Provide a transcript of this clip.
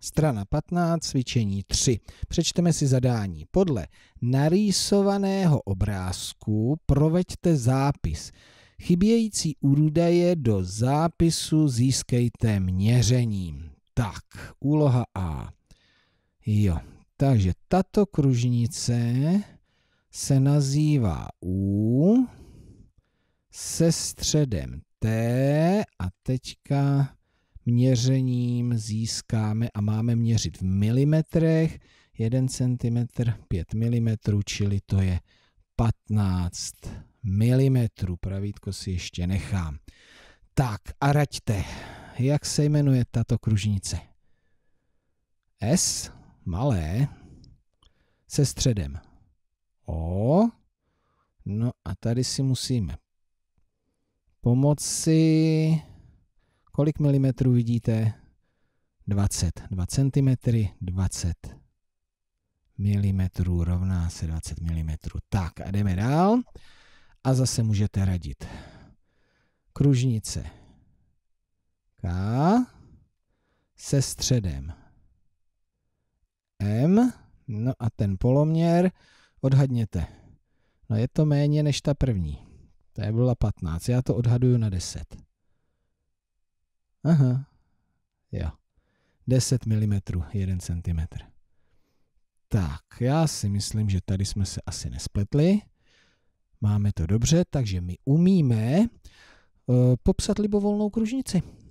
Strana 15, cvičení 3. Přečteme si zadání. Podle narýsovaného obrázku proveďte zápis. Chybějící údaje do zápisu získejte měřením. Tak, úloha A. Jo, takže tato kružnice se nazývá U se středem T a teďka měřením získáme a máme měřit v milimetrech, 1 cm 5 mm, čili to je 15 mm. Pravítko si ještě nechám. Tak a raďte, jak se jmenuje tato kružnice? S, malé, se středem. O, no a tady si musíme pomoci Kolik milimetrů vidíte? 20. 2 cm, 20 milimetrů rovná se 20 mm. Tak a jdeme dál. A zase můžete radit. Kružnice. K se středem. M. No a ten poloměr odhadněte. No je to méně než ta první. To je byla 15. Já to odhaduju na 10. Aha. Jo. 10 mm, 1 cm. Tak, já si myslím, že tady jsme se asi nespletli. Máme to dobře, takže my umíme uh, popsat libovolnou kružnici.